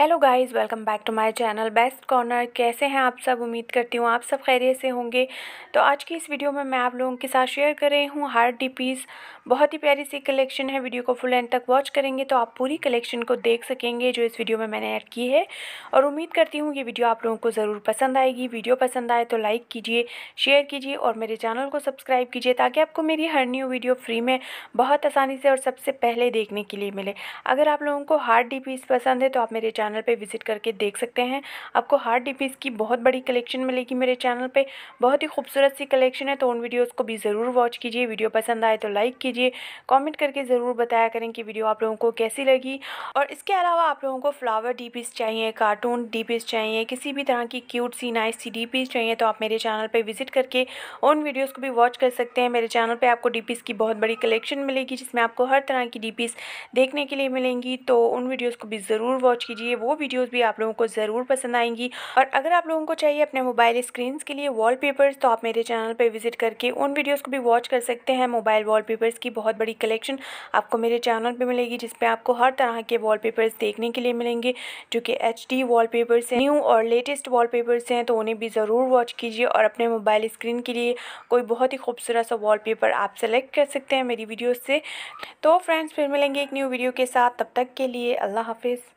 hello guys welcome back to my channel best corner कैसे हैं आप सब उम्मीद करती हूँ आप सब खैरियत से होंगे तो आज की इस वीडियो में मैं आप लोगों के साथ शेयर कर रही हूँ हार्ड डी पीस बहुत ही प्यारी सी कलेक्शन है वीडियो को फुल एंड तक वॉच करेंगे तो आप पूरी कलेक्शन को देख सकेंगे जो इस वीडियो में मैंने ऐड की है और उम्मीद करती हूँ ये वीडियो आप लोगों को ज़रूर पसंद आएगी वीडियो पसंद आए तो लाइक कीजिए शेयर कीजिए और मेरे चैनल को सब्सक्राइब कीजिए ताकि आपको मेरी हर न्यू वीडियो फ्री में बहुत आसानी से और सबसे पहले देखने के लिए मिले अगर आप लोगों को हार्ड डी पीस पसंद है तो आप मेरे चैनल पे विजिट करके देख सकते हैं आपको हार्ड डिपीज़ की बहुत बड़ी कलेक्शन मिलेगी मेरे चैनल पे बहुत ही खूबसूरत सी कलेक्शन है तो उन वीडियोस को भी ज़रूर वॉच कीजिए वीडियो पसंद आए तो लाइक कीजिए कॉमेंट करके ज़रूर बताया करें कि वीडियो आप लोगों को कैसी लगी और इसके अलावा आप लोगों को फ्लावर डी चाहिए कार्टून डी चाहिए किसी भी तरह की क्यूट सी नाइस सी डी चाहिए तो आप मेरे चैनल पर विजिट करके उन वीडियोज़ को भी वॉच कर सकते हैं मेरे चैनल पर आपको डी की बहुत बड़ी कलेक्शन मिलेगी जिसमें आपको हर तरह की डी देखने के लिए मिलेंगी तो उन वीडियोज़ को भी ज़रूर वॉच कीजिए लिए वो वीडियोज़ भी आप लोगों को ज़रूर पसंद आएंगी और अगर आप लोगों को चाहिए अपने मोबाइल स्क्रीन के लिए पेपर्स तो आप मेरे चैनल पर विजिट करके उन वीडियोज़ को भी वॉच कर सकते हैं मोबाइल पेपर्स की बहुत बड़ी कलेक्शन आपको मेरे चैनल पर मिलेगी जिसमें आपको हर तरह के पेपर्स देखने के लिए मिलेंगे जो कि एच डी पेपर्स हैं न्यू और लेटेस्ट पेपर्स हैं तो उन्हें भी ज़रूर वॉच कीजिए और अपने मोबाइल स्क्रीन के लिए कोई बहुत ही खूबसूरत सा पेपर आप सेलेक्ट कर सकते हैं मेरी वीडियो से तो फ्रेंड्स फिर मिलेंगे एक न्यू वीडियो के साथ तब तक के लिए अल्लाह हाफिज़